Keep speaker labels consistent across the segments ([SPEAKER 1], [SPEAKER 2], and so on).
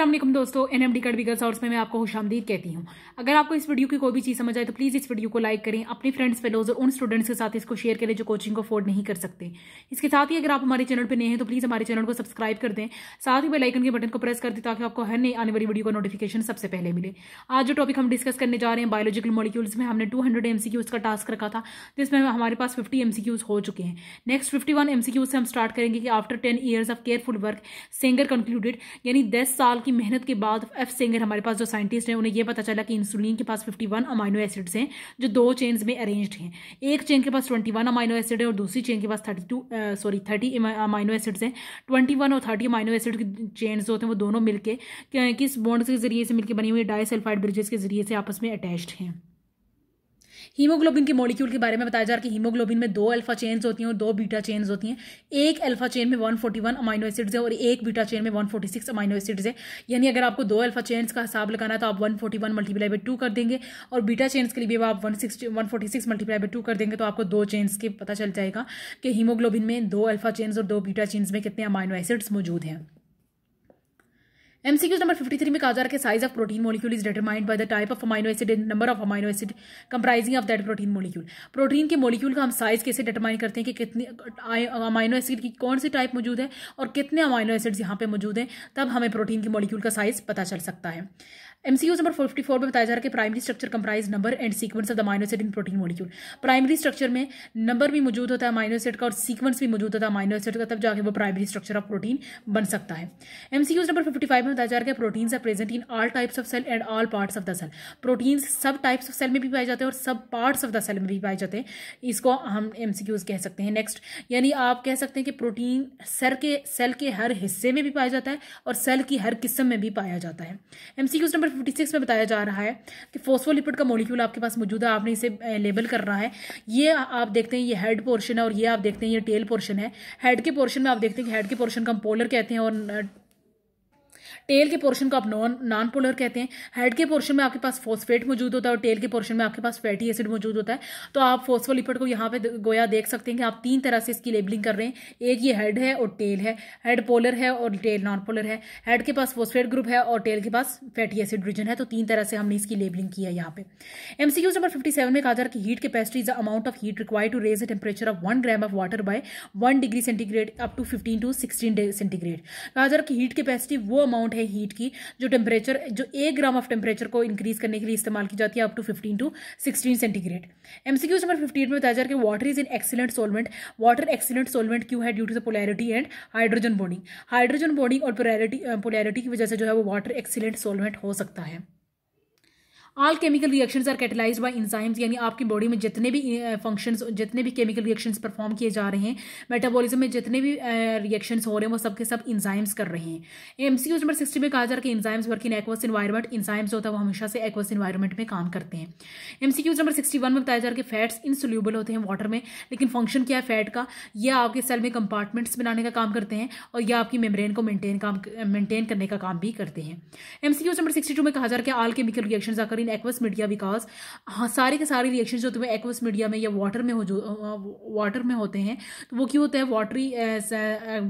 [SPEAKER 1] असलम दोस्तों N M D कड़बीगर source में मैं आपको खुशामदीद कहती हूँ अगर आपको इस वीडियो की कोई भी चीज़ समझ आए तो प्लीज़ इस वीडियो को लाइक करें अपने फ्रेंड्स फेलोज और उन स्टूडेंट्स के साथ इसको शेयर करें जो कोचिंग को अफोर्ड नहीं कर सकते इसके साथ ही अगर आप हमारे चैनल पर नए हैं तो प्लीज़ हमारे चैनल को सब्सक्राइब कर दें साथ ही बेलाइकन के बटन को प्रेस कर दें ताकि आपको हर नई आने वाली वीडियो का नोटिफिकेशन सबसे पहले मिले आज जो टॉपिक हम डिस्कस करने जा रहे हैं बायोलॉजिकल मॉलिक्यूल्स में हमने two hundred M C Qs का टास्क रखा था जिसमें हमारे पास फिफ्टी एम सी क्यूज़ हो चुके हैं next fifty one M C Qs से हम स्टार्ट करेंगे कि after ten years of careful work Sanger concluded यानी दस साल की मेहनत के बाद एफ सेंगर हमारे पास जो साइंटिस्ट हैं उन्हें यह पता चला कि इंसुलिन के पास फिफ्टी वन अमाइनो एसिड्स हैं जो दो चेन्स में अरेंज्ड हैं एक चेन के पास ट्वेंटी वन अमाइनो एसिड है और दूसरी चेन के पास thirty two sorry thirty amino acids हैं ट्वेंटी वन और थर्टी अमाइनो एसिड की चेन्स जो होते हैं वो दोनों मिलकर किस बॉन्ड्स के जरिए से मिलकर बनी हुई डाई ब्रिजेस के जरिए से आपस में अटैच्ड हैं हीमोग्लोबिन के मॉलिक्यूल के बारे में बताया जा रहा है कि हीमोग्लोबिन में दो अल्फा चेन्स होती हैं और दो बीटा चेन्स होती हैं एक अल्फा चेन में 141 अमाइनो एसिड्स है और एक बीटा चेन में 146 अमाइनो एसिड्स है यानी अगर आपको दो अल्फा चेन्स का हिसाब लगाना है तो आप 141 फोर्टी मल्टीप्लाई बाई टू कर देंगे और बीटा चेन्स के लिए भी आप one one forty six multiply by two कर देंगे तो आपको दो चेन्स के पता चल जाएगा कि हीमोग्लोबिन में दो अल्फा चेन्स और दो बीटा चेन्स में कितने अमाइनो एसिड्स मौजूद हैं एमसीक्यूज नंबर 53 में कहा जा रहा है कि size of protein molecule is determined by the type of amino acid and number of amino acid comprising of that protein molecule protein के मॉलिक्यूल का हम साइज कैसे डिटरमाइन करते हैं कि कितने अमाइनो एसिड की कौन सी टाइप मौजूद है और कितने अमाइनो एसिड्स यहाँ पे मौजूद हैं तब हमें प्रोटीन के मॉलिक्यूल का साइज पता चल सकता है एमसीयू नंबर 54 में बताया जा रहा है कि primary structure comprise number and sequence of the amino acid in protein molecule primary structure में नंबर भी मौजूद होता है माइनोसेट का और सीक्वेंस भी मौजूद होता है माइनोसेट का तब जाके वो प्राइमरी स्ट्रक्चर ऑफ प्रोटीन बन सकता है एमसीक्यूज नंबर 55 में बताया जा रहा है protein proteins are present in all types of cell and all part of the cell protein सब टाइप्स ऑफ सेल में भी पाए जाते हैं और सब पार्ट्स ऑफ द सेल में भी पाए जाते हैं इसको हम एमसीक्यूज कह सकते हैं नेक्स्ट यानी आप कह सकते हैं कि प्रोटीन सर के सेल के हर हिस्से में भी पाया जाता है और सेल की हर किस्म में भी पाया जाता है एमसीक्यूज नंबर फिफ्टी में बताया जा रहा है कि फोस्फोलिपिड का मोलिक्यूल आपके पास मौजूद है आपने इसे लेबल करना है ये आप देखते हैं ये हेड पोर्शन है और ये आप देखते हैं ये टेल पोर्शन है हेड के पोर्शन में आप देखते हैं कि हेड के पोर्शन का हम पोलर कहते हैं और टेल के पोर्शन को आप नॉन नॉन पोलर कहते हैं हेड के पोर्शन में आपके पास फोस्फेट मौजूद होता है और टेल के पोर्शन में आपके पास फैटी एसिड मौजूद होता है तो आप फोस्फोलिपिड को यहाँ पे गोया देख सकते हैं कि आप तीन तरह से इसकी लेबलिंग कर रहे हैं एक ये हेड है और टेल है हेड पोलर है और टेल नॉन पोलर है हेड के पास फोस्फेट ग्रुप है और टेल के पास फैटी एसिड रीजन है तो तीन तरह से हमने इसकी लेबलिंग की है यहाँ पे एमसीक्यू नंबर 57 में कहा जा रहा है कि heat capacity is amount of heat require to raise the temperature of one gram of water by one degree centigrade up to fifteen to sixteen centigrade कहा जा रहा है कि हीट कैपेसिटी वो अमाउंट है हीट की जो टेम्परेचर जो एक ग्राम ऑफ टेम्परेचर को इंक्रीज करने के लिए इस्तेमाल की जाती है up to fifteen to sixteen centigrade MCQs number fifteen में बताया जा रहा है कि water is in excellent solvent water excellent solvent क्यों है due to the polarity and hydrogen bonding hydrogen bonding और पोलैरिटी पोलैरिटी की वजह से जो है वो वाटर एक्सीलेंट सोलवेंट हो सकता है all chemical reactions are catalyse by enzymes यानी आपकी बॉडी में जितने भी फंक्शंस जितने भी केमिकल रिएक्शंस परफॉर्म किए जा रहे हैं मेटाबॉलिज्म में जितने भी रिएक्शंस हो रहे हैं वो सब इंजाइम्स सब कर रहे हैं एम नंबर सिक्सटी में कहा जा रहा है कि enzymes work in aqueous environment enzymes होता है वो हमेशा से एक्वस इन्वायरमेंट में काम करते हैं एम नंबर सिक्सटी में बताया जा रहा है कि फैट्स इनसोल्यूबल होते हैं वाटर में लेकिन फंक्शन क्या है फैट का यह आपके सेल में कंपार्टमेंट्स बनाने का काम करते हैं और यह आपकी मेम्ब्रेन को मेंटेन काम मेंटेन करने का काम भी करते हैं एम नंबर सिक्सटी में कहा जा रहा है कि आल केमिकल रिएक्शन आकर इन एक्वस मीडिया बिकॉज हाँ सारे के सारे रिएक्शन जो तुम्हें एक्वस मीडिया में या वाटर में हो जो वाटर में होते हैं तो वो क्यों होता है वाटरी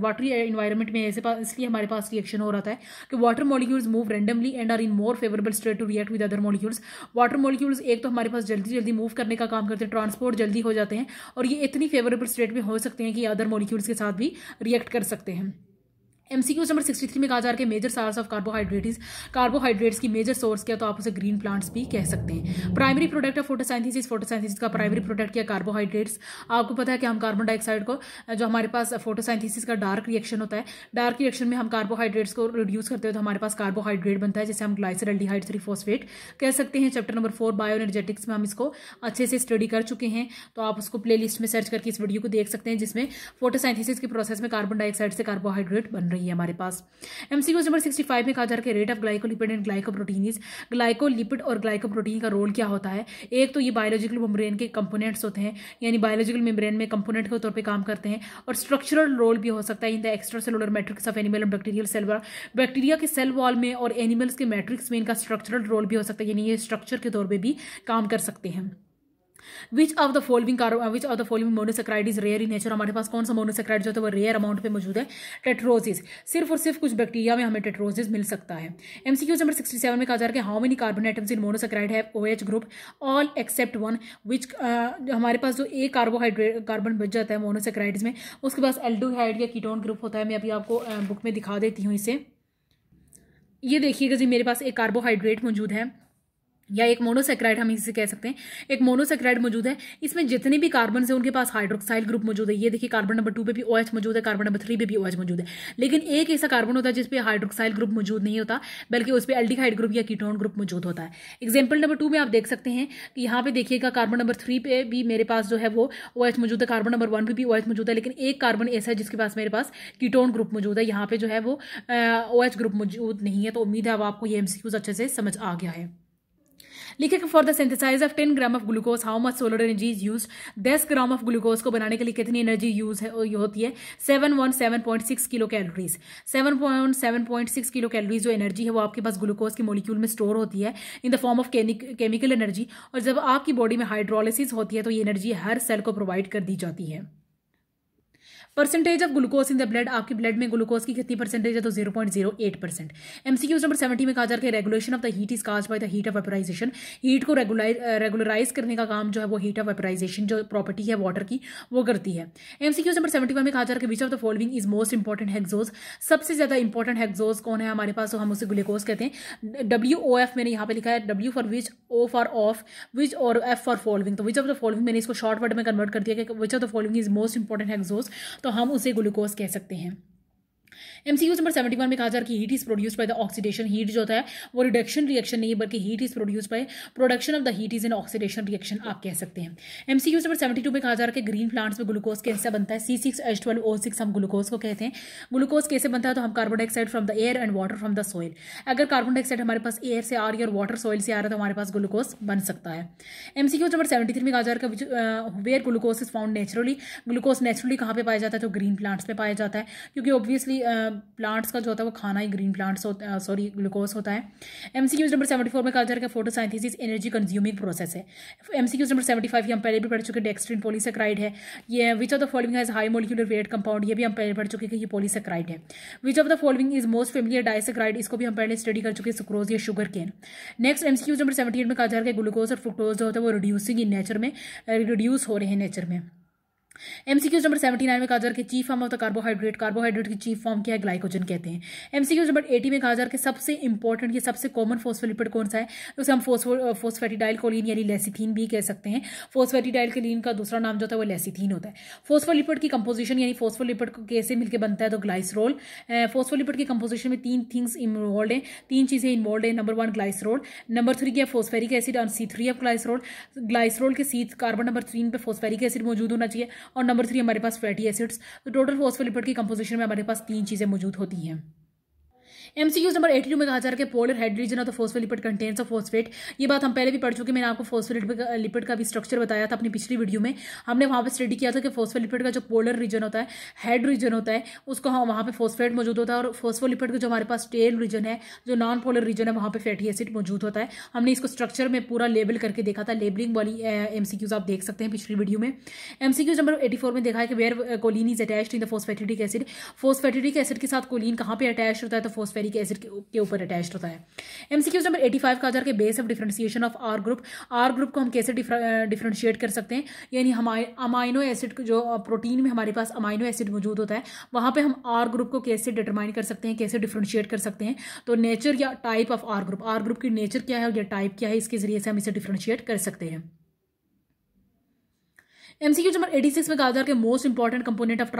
[SPEAKER 1] वाटरी इन्वायरमेंट में ऐसे पास इसलिए हमारे पास रिएक्शन हो रहा है कि water molecules move randomly and are in more favourable state to react with other molecules water molecules एक तो हमारे पास जल्दी जल्दी मूव करने का काम करते हैं ट्रांसपोर्ट जल्दी हो जाते हैं और ये इतनी फेवरेबल स्टेट में हो सकते हैं कि अदर मॉलिक्यूल्स के साथ भी रिएक्ट कर सकते हैं एमसीक्यूज नंबर 63 में कहा जा रहा है कि major source of carbohydrate is carbohydrates की मेजर सोर्स क्या तो आप उसे ग्रीन प्लांट्स भी कह सकते हैं primary product of photosynthesis photosynthesis का प्राइमरी प्रोडक्ट क्या कार्बोहाइड्रेट्स आपको पता है कि हम कार्बन डाइऑक्साइड को जो हमारे पास फोटोसाइंथिस का डार्क रिएक्शन होता है डार्क रिएक्शन में हम कार्बोहाइड्रेट्स को रिड्यूस करते हो तो हमारे पास कार्बोहाइड्रेट बनता है जैसे हम ग्लाइसरल्डिहाइड थ्री फोस्फेट कह सकते हैं chapter number four bioenergetics में हम इसको अच्छे से स्टडी कर चुके हैं तो आप उसको प्ले में सर्च करके इस वीडियो को देख सकते हैं जिसमें फोटोसाइंथिस के प्रोसेस में कार्बन डाइऑक्साइड से कार्बोहाइड्रेट बन रहे रही है हमारे पास एमसीक्यूज नंबर सिक्सटी फाइव में कहा जा रहा है rate of glycolipid and glycoproteins glycolipid और ग्लाइकोप्रोटीन का रोल क्या होता है एक तो ये बायोलॉजिकल मेम्ब्रेन के कंपोनेंट्स होते हैं यानी बायोलॉजिकल मेम्ब्रेन में कंपोनेंट के तौर पर काम करते हैं और स्ट्रक्चरल रोल भी हो सकता है in the extra cellular matrix of animal and bacterial cell bacteria के सेल वॉल में और एनिमल्स के मैट्रिक्स में इनका स्ट्रक्चरल रोल भी हो सकता है यानी ये स्ट्रक्चर के तौर पर भी काम कर सकते हैं which of the following which of the following monosaccharide is rare in nature हमारे पास कौन सा मोनोसेक्राइड जो है तो वो रेयर अमाउंट पे मौजूद है टेट्रोजिस सिर्फ और सिर्फ कुछ बैक्टीरिया में हमें टेट्रोजिस मिल सकता है एमसीक्यूज नंबर सिक्सटी सेवन में कहा जा रहा है how many carbon atoms in monosaccharide है O H group all except one which हमारे पास जो ए कार्बोहाइड्रेट कार्बन बच जाता है मोनोसेक्राइड में उसके पास एल्डोहाइड या कीटोन ग्रुप होता है मैं अभी आपको बुक uh, में दिखा देती हूँ इसे ये देखिएगा जी मेरे पास एक कार्बोहाइड्रेट मौजूद है या एक मोनोसेक्राइड हम इसे कह सकते हैं एक मोनोसेक्राइड मौजूद है इसमें जितने भी कार्बन है उनके पास हाइड्रोक्साइल ग्रुप मौजूद है ये देखिए कार्बन नंबर टू पे भी ओ OH मौजूद है कार्बन नंबर थ्री पे भी ओ OH मौजूद है लेकिन एक ऐसा कार्बन होता है जिसपे हाइड्रोक्साइल ग्रुप मौजूद नहीं होता बल्कि उस पर एल्डीहाइड ग्रुप या कीटोन ग्रुप मौजूद होता है एग्जाम्पल नंबर टू में आप देख सकते हैं कि यहाँ पे देखिएगा कार्बन नंबर थ्री पे भी मेरे पास जो है वो ओ OH मौजूद है कार्बन नंबर वन पे भी ओ मौजूद है लेकिन एक कार्बन ऐसा है जिसके पास मेरे पास कीटोन ग्रुप मौजूद है यहाँ पे जो है वो ओ ग्रुप मौजूद नहीं है तो उम्मीद है अब आपको ये एमसीक्यूज अच्छे से समझ आ गया है लिखे कि for the synthesise of ten gram of glucose how much solar energy is use दस ग्राम ऑफ ग्लूकोज को बनाने के लिए कितनी एनर्जी यूज है होती है seven one seven point six kilo calories seven point seven point six kilo calories जो एनर्जी है वो आपके पास ग्लूकोज के मोलिक्यूल में स्टोर होती है in the form of chemical energy और जब आपकी बॉडी में हाइड्रोलिसिस होती है तो ये एनर्जी हर सेल को प्रोवाइड कर दी जाती है percentage of glucose in the blood आपकी ब्लड में ग्लूकोज की कितनी परसेंटेज है तो zero point zero eight percent MCQs number seventy में कहा जा रहा है regulation of the heat is cause by the heat of vaporisation heat को रेगुलराइज करने का काम जो है वो हीट ऑफ वेपराइजेशन जो प्रॉपर्टी है वाटर की वो करती है एमसीक्यूज नंबर सेवेंटी में कहा जा रहा है which of the following is most important hexose सबसे ज्यादा इंपॉर्टेंट हेक्सोज कौन है हमारे पास तो हम उसे ग्लूकोज कहते हैं डब्ल्यू ओ एफ मैंने यहाँ पे लिखा है W for which O for of which और एफ फॉर फॉलोइंग तो विच ऑफ द फॉलोइंग मैंने इसको शॉर्ट वर्ड में कन्वर्ट कर दिया कि which of the following is most important hexose तो हम उसे ग्लूकोज कह सकते हैं M C number seventy one में कहा जा रहा है कि heat is produce by the oxidation heat जो होता है वो रिडक्शन रिएक्शन नहीं बल्कि heat is produce by production of the heat is in oxidation reaction आप कह सकते हैं M C number seventy two में कहा जा रहा है कि ग्रीन प्लांट्स में ग्लूकोज कैसे बनता है C six H twelve O six हम ग्लूकोज को कहते हैं ग्लूकोज कैसे बनता है तो हम carbon dioxide from the air and water from the soil अगर कार्बन डाइऑक्साइड हमारे पास एयर से आ रही है और वाटर सॉइल से आ रहा है तो हमारे पास ग्लूकोज बन सकता है एमसीक्यू नंबर सेवेंटी थ्री में कहा जा रहा है where glucose is found naturally glucose naturally कहाँ पे पाया जाता है तो ग्रीन प्लांट्स में पाया जाता है क्योंकि ऑब्वियसली प्लांट्स का जो होता है वो खाना ही ग्रीन प्लांट्स होता सॉरी ग्लूकोज होता है एम नंबर सेवेंटी फोर में कहा जा रहा है फोटोसाइंथिस एनर्जी कंज्यूमिंग प्रोसेस है M C Qs number seventy five हम पहले भी पढ़ चुके डेक्सट्रीन पोलीसेक्राइड है ये which of the following has high molecular weight compound ये भी हम पहले पढ़ चुके कि ये पोलीसेक्राइड है which of the following is most familiar disaccharide इसको भी हम पहले स्टडी कर चुके सुक्रोज या sugar cane next M C Qs number seventy eight में कहा जा रहा है ग्लूकोज और फ्रुक्टोज जो होता है वो रिड्यूसिंग इन नेचर में रिड्यूस हो रहे हैं नेचर में एमसीक्यूज नंबर सेवेंटी नाइन में कहा जा रहा है chief form of the carbohydrate carbohydrate की चीफ फॉर्म क्या है ग्लाइकोजन कहते हैं एमसीक्यूज नंबर एटी में कहा जा रहा है सबसे इंपॉर्टेंट या सबसे कॉमन फोस्फोलिपिड कौन सा है उसे हम फोस्फेटिडाइल कोलिन यानी लेसिथीन भी कह सकते हैं फोस्फेटिडाइल कोलिन का दूसरा नाम जो है वो लेसिथीन होता है फोस्फोलिपिड की कंपोजिशन यानी फोस्फोलिपिड कैसे मिलकर बनता है तो ग्लाइसरोल फोस्फोलिपिड की कंपोजिशन में तीन थिंग्स इन्वॉल्व हैं तीन चीज़ें इन्वॉल्व है number one glycerol number three क्या फोस्फेरिक एसिड और C three of glycerol glycerol के सी कार्बन नंबर थ्री पर फोस्फेरिक एसिड मौजूद होना चाहिए और नंबर थ्री हमारे पास फैटी एसिड्स तो टोटल फॉस्फोलिपिड की कंपोजिशन में हमारे पास तीन चीज़ें मौजूद होती हैं एमसीक्यूज नंबर टू में कहा जा रहा है कि polar head region of the phosphate lipid contains of phosphate ये बात हम पहले भी पढ़ चुके मैंने आपको फोस्फेट लिपिड का भी स्ट्रक्चर बताया था अपनी पिछली वीडियो में हमने वहाँ पर स्टडी किया था कि फोस्फोलिपिड लिपिड का जो पोलर रीजन होता है हेड रीजन होता है उसको हम वहाँ पर फोस्फेट मौजूद होता है और फोस्फोलिपिड का जो हमारे पास टेल रीजन है जो नॉन पोलर रीजन है वहाँ पर फैटी एसिड मौजूद होता है हमने इसको स्ट्रक्चर में पूरा लेबल करके देखा था लेबलिंग वाली एमसीक्यूज आप देख सकते हैं पिछली वीडियो में एमसीक्यूज नंबर एटी में देखा है कि where choline is attach in the phosphatidic acid phosphatidic acid के साथ कोलिन कहाँ पर अटैच होता है तो फोस्फेट एलिक एसिड के ऊपर अटैच होता है एमसीक्यूज नंबर एटी फाइव का जाकर base of differentiation of R group R group को हम कैसे डिफ्रेंशिएट कर सकते हैं यानी हमारे अमाइनो एसिड जो प्रोटीन में हमारे पास अमाइनो एसिड मौजूद होता है वहाँ पर हम आर ग्रुप को कैसे डिटरमाइन कर सकते हैं कैसे डिफ्रेंशिएट कर सकते हैं तो नेचर या type of R group R group की नेचर क्या है या टाइप क्या है इसके जरिए से हम इसे डिफ्रेंशिएट कर सकते हैं एमसीक्यू नंबर 86 में कहा था कि most important component of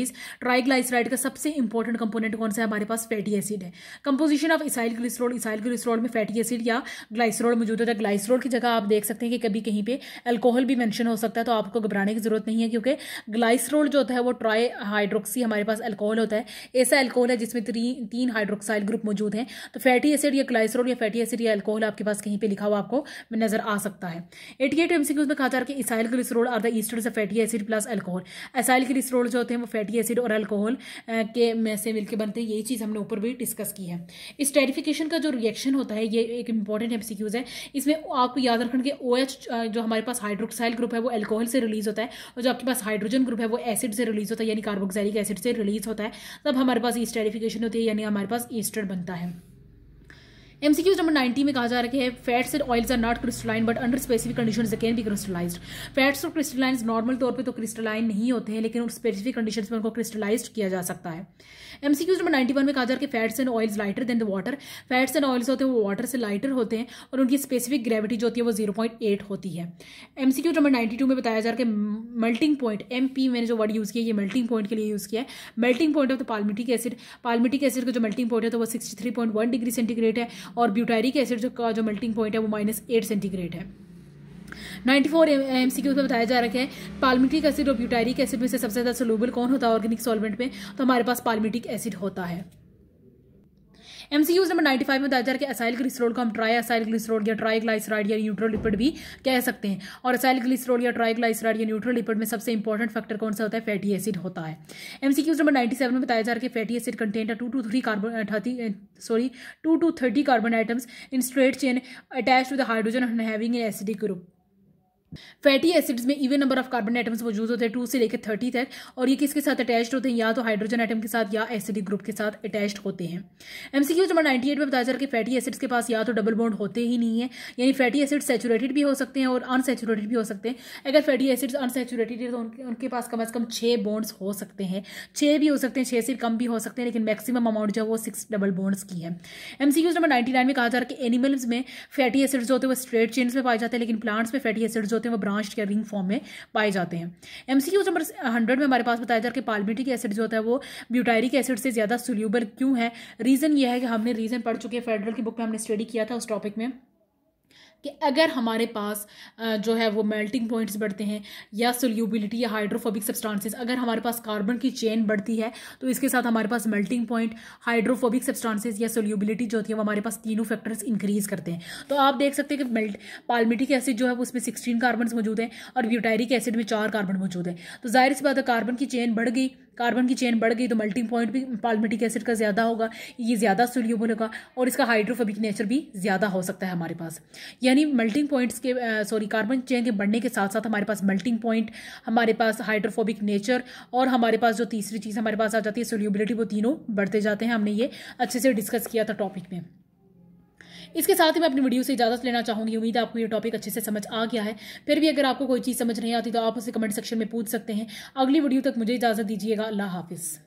[SPEAKER 1] is triglyceride का सबसे इंपॉर्टेंट कंपोनेंट कौन सा है हमारे पास फैटी एसिड है composition of acyl glycerol acyl glycerol में फैटी एसिड या ग्लाइसरोल मौजूद होता है ग्लाइसरोल की जगह आप देख सकते हैं कि कभी कहीं पर एल्कोहल भी मैंशन हो सकता है तो आपको घबराने की जरूरत नहीं है क्योंकि ग्लाइसरोल जो होता है वो ट्राई हाइड्रोक्सी हमारे पास एल्कोहल होता है ऐसा एल्कोहल है जिसमें तीन हाइड्रोक्साइल ग्रुप मौजूद हैं तो फैटी एसिड या ग्लाइसरोल या फैटी एसिड या एल्कोहल आपके पास कहीं पर लिखा हुआ आपको नजर आ सकता है एटी एट एमसी में कहा था कि इसाइल ग्लिसरोल आर होता है ईस्टर से fatty acid plus alcohol acyl glycerol जो होते हैं वो फैटी एसिड और अल्कोहल के में से मिलकर बनते हैं यही चीज़ हमने ऊपर भी डिस्कस की है टेरिफिकेशन का जो रिएक्शन होता है ये एक इंपॉर्टेंट एमसीक्यूज है इसमें आपको याद रखना कि ओ OH जो हमारे पास हाइड्रोक्साइल ग्रुप है वो एल्कोहल से रिलीज होता है और जो आपके पास हाइड्रोजन ग्रुप है वो एसिड से रिलीज होता है यानी कार्बोक्साइलिक एसिड से रिलीज होता है तब हमारे पास ईस्टेरिफिकेशन होती है यानी हमारे पास ईस्टर बनता है एमसीक्यूज नंबर 90 में कहा जा रहा है fats and oils are not crystalline but under specific condition can be crystallise fats और क्रिस्टलाइन नॉर्मल तौर पे तो क्रिस्टलाइन नहीं होते हैं लेकिन उन स्पेसिफिक कंडीशन में उनको क्रिस्टलाइज किया जा सकता है एमसीक्यूज नंबर 91 में कहा जा रहा है fats and oils lighter than the water fats and oils होते हैं वो वाटर से लाइटर होते हैं और उनकी स्पेसिफिक ग्रेविटी जो होती है वो जीरो होती है एमसीक्यू नंबर टू में बताया जा रहा है कि मेल्टिंग पॉइंट एम मैंने जो वर्ड यूज़ किया ये मेल्टिंग पॉइंट के लिए यूज़ किया है melting point of the palmitic acid palmitic acid का जो मेल्टिंग पॉइंट है तो वो सिक्सटी डिग्री सेंटीग्रेड है और ब्यूटैरिक एसिड का जो मेल्टिंग पॉइंट है वो माइनस एट सेंटीग्रेड है 94 फोर एम सी क्यू बताया जा रखा है पालमिटिक एसिड और ब्यूटैरिक एसिड में से सबसे ज़्यादा सोलूबल कौन होता है ऑर्गेनिक सॉल्वेंट में तो हमारे पास पालमिटिक एसिड होता है एमसीक्यूज नंबर 95 में बताया जा रहा है कि असाइल ग्लिसरोल को हम ट्राई असाइल ग्लिसरोल या ट्राई ग्लाइसराइड या न्यूट्रल लिपिड भी कह सकते हैं और असाइल ग्लिसरोल या ट्राई ग्लाइसराइड या न्यूट्रल लिपिड में सबसे इंपॉर्टेंट फैक्टर कौन सा होता है फैटी एसिड होता है एमसीक्यूज नंबर सेवन में बताया जा रहा है कि fatty acid content two two three carbon sorry two two thirty carbon items in straight chain attach to the hydrogen having acidic group fatty acids में even number of carbon atoms मौजूद होते हैं टू से लेकर thirty तक और ये किसके साथ अटैच्ड होते हैं या तो हाइड्रोजन एटम के साथ या एसिडिक ग्रुप के साथ अटैच्ड होते हैं एमसीक्यू नंबर नाइनटी एट में बताया जाए कि फैटी एसिड्स के पास या तो डबल बॉन्ड होते ही नहीं है यानी फैटी एसिड सेचुरेटेड भी हो सकते हैं और अनसेचुरेटेड भी हो सकते हैं अगर फैटी एसिड्स अनसेचुरेटेड है तो उनके उनके पास कम अज़ कम छः बॉन्ड्स हो सकते हैं छः भी हो सकते हैं छः से कम भी हो सकते हैं लेकिन मैक्सिमम अमाउंट जो है वो सिक्स डबल बॉन्ड्स की है एमसीक्यू नंबर नाइन्टी में कहा जा रहा है कि एनिमल्स में फैटी एसिड्स होते हैं वो स्ट्रेट चेन्स में पाए जाते हैं लेकिन प्लांट्स में फैटी एसिड्स होते होते हैं वो ब्रांच या रिंग फॉर्म में पाए जाते हैं एम सी नंबर हंड्रेड में हमारे पास बताया जा रहा है कि पालमिटिक एसिड जो होता है वो ब्यूटायरिक एसिड से ज़्यादा सोल्यूबल क्यों है रीज़न ये है कि हमने रीज़न पढ़ चुके हैं फेडरल की बुक में हमने स्टडी किया था उस टॉपिक में कि अगर हमारे पास जो है वो मेल्टिंग पॉइंट्स बढ़ते हैं या सोल्यूबिलिटी या हाइड्रोफोबिक सब्सटेंसेस अगर हमारे पास कार्बन की चेन बढ़ती है तो इसके साथ हमारे पास मेल्टिंग पॉइंट हाइड्रोफोबिक सब्सटेंसेस या सोल्यूबिलिटी जो होती है वो हमारे पास तीनों फैक्टर्स इंक्रीज़ करते हैं तो आप देख सकते हैं कि मेल्ट पालमिटिक एसिड जो है उसमें सिक्सटीन कार्बन मौजूद हैं और ब्यूटायरिक एसिड में चार कार्बन मौजूद हैं तो जाहिर सी बात है कार्बन की चेन बढ़ गई कार्बन की चेन बढ़ गई तो मल्टिंग पॉइंट भी पालमेटिक एसिड का ज़्यादा होगा ये ज़्यादा सोल्यूबल होगा और इसका हाइड्रोफोबिक नेचर भी ज़्यादा हो सकता है हमारे पास यानी मल्टिंग पॉइंट्स के सॉरी कार्बन चेन के बढ़ने के साथ साथ हमारे पास मल्टिंग पॉइंट हमारे पास हाइड्रोफोबिक नेचर और हमारे पास जो तीसरी चीज़ हमारे पास आ जाती है सोल्यूबिलिटी वो तीनों बढ़ते जाते हैं हमने ये अच्छे से डिस्कस किया था टॉपिक में इसके साथ ही मैं अपनी वीडियो से इजाज़त लेना चाहूंगी उम्मीद है आपको ये टॉपिक अच्छे से समझ आ गया है फिर भी अगर आपको कोई चीज़ समझ नहीं आती तो आप उसे कमेंट सेक्शन में पूछ सकते हैं अगली वीडियो तक मुझे इजाज़त दीजिएगा अल्लाह हाफिज़